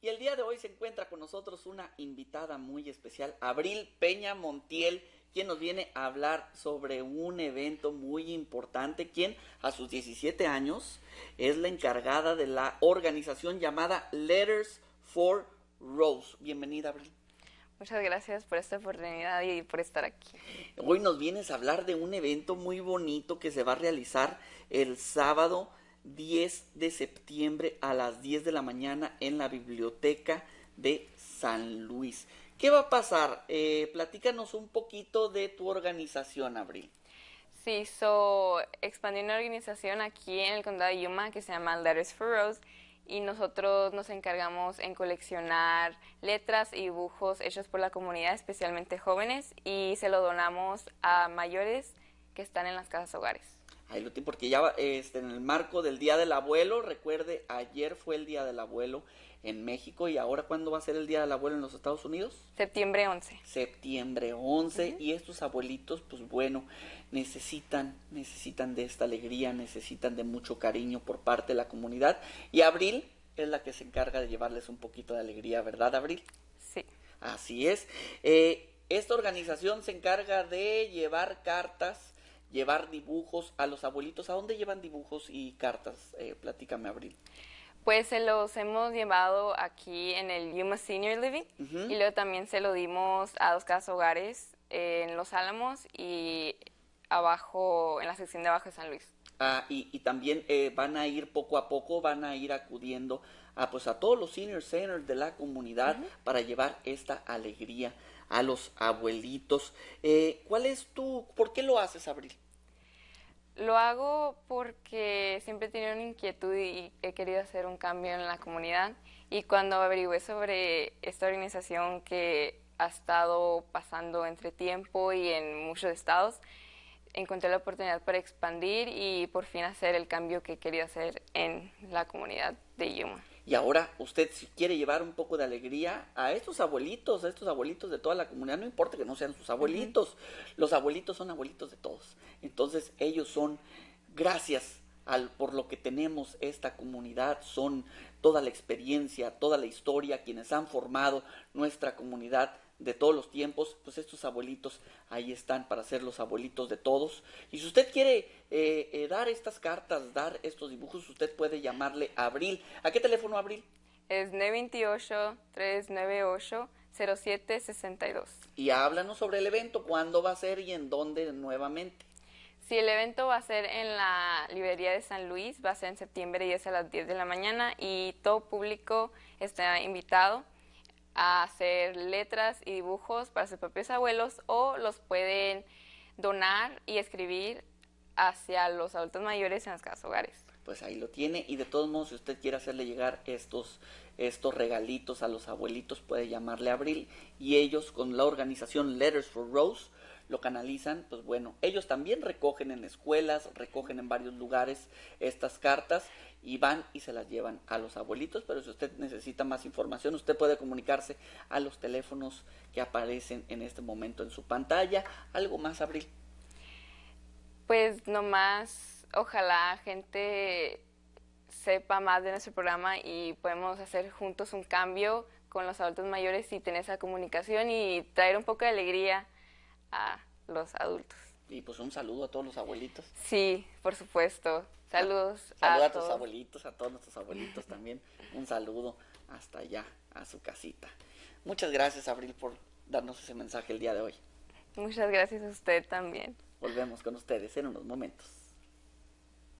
Y el día de hoy se encuentra con nosotros una invitada muy especial, Abril Peña Montiel, quien nos viene a hablar sobre un evento muy importante, quien a sus 17 años es la encargada de la organización llamada Letters for Rose. Bienvenida, Abril. Muchas gracias por esta oportunidad y por estar aquí. Hoy nos vienes a hablar de un evento muy bonito que se va a realizar el sábado 10 de septiembre a las 10 de la mañana en la biblioteca de San Luis. ¿Qué va a pasar? Eh, platícanos un poquito de tu organización, Abril. Sí, so, expandí una organización aquí en el condado de Yuma que se llama Letters for Rose y nosotros nos encargamos en coleccionar letras y dibujos hechos por la comunidad, especialmente jóvenes, y se lo donamos a mayores que están en las casas hogares porque ya este, en el marco del Día del Abuelo, recuerde, ayer fue el Día del Abuelo en México y ahora cuándo va a ser el Día del Abuelo en los Estados Unidos? Septiembre 11. Septiembre 11 y estos abuelitos, pues bueno, necesitan, necesitan de esta alegría, necesitan de mucho cariño por parte de la comunidad y Abril es la que se encarga de llevarles un poquito de alegría, ¿verdad Abril? Sí. Así es. Eh, esta organización se encarga de llevar cartas llevar dibujos a los abuelitos. ¿A dónde llevan dibujos y cartas? Eh, platícame, Abril. Pues se los hemos llevado aquí en el Yuma Senior Living y luego también se lo dimos a dos casas hogares en Los Álamos y abajo, en la sección de abajo de San Luis. Ah, y, también eh, van a ir poco a poco, van a ir acudiendo a, pues, a todos los senior centers de la comunidad para llevar esta alegría a los abuelitos. Eh, ¿Cuál es tu, por qué lo haces, Abril? Lo hago porque siempre he tenido una inquietud y he querido hacer un cambio en la comunidad. Y cuando averigüé sobre esta organización que ha estado pasando entre tiempo y en muchos estados, encontré la oportunidad para expandir y por fin hacer el cambio que quería hacer en la comunidad de Yuma. Y ahora usted si quiere llevar un poco de alegría a estos abuelitos, a estos abuelitos de toda la comunidad, no importa que no sean sus abuelitos, los abuelitos son abuelitos de todos. Entonces ellos son, gracias al, por lo que tenemos esta comunidad, son toda la experiencia, toda la historia, quienes han formado nuestra comunidad de todos los tiempos, pues estos abuelitos ahí están para ser los abuelitos de todos. Y si usted quiere eh, eh, dar estas cartas, dar estos dibujos, usted puede llamarle Abril. ¿A qué teléfono Abril? Es 928-398-0762. Y háblanos sobre el evento, cuándo va a ser y en dónde nuevamente. Sí, el evento va a ser en la librería de San Luis, va a ser en septiembre y es a las 10 de la mañana y todo público está invitado a hacer letras y dibujos para sus propios abuelos o los pueden donar y escribir hacia los adultos mayores en las casas hogares. Pues ahí lo tiene y de todos modos si usted quiere hacerle llegar estos estos regalitos a los abuelitos puede llamarle Abril y ellos con la organización Letters for Rose lo canalizan, pues bueno, ellos también recogen en escuelas, recogen en varios lugares estas cartas y van y se las llevan a los abuelitos, pero si usted necesita más información, usted puede comunicarse a los teléfonos que aparecen en este momento en su pantalla. ¿Algo más, Abril? Pues nomás, ojalá gente sepa más de nuestro programa y podemos hacer juntos un cambio con los adultos mayores y tener esa comunicación y traer un poco de alegría a los adultos. Y pues un saludo a todos los abuelitos. Sí, por supuesto. Saludos a, a, todos. tus abuelitos, a todos nuestros abuelitos también. Un saludo hasta allá, a su casita. Muchas gracias, Abril, por darnos ese mensaje el día de hoy. Muchas gracias a usted también. Volvemos con ustedes en unos momentos.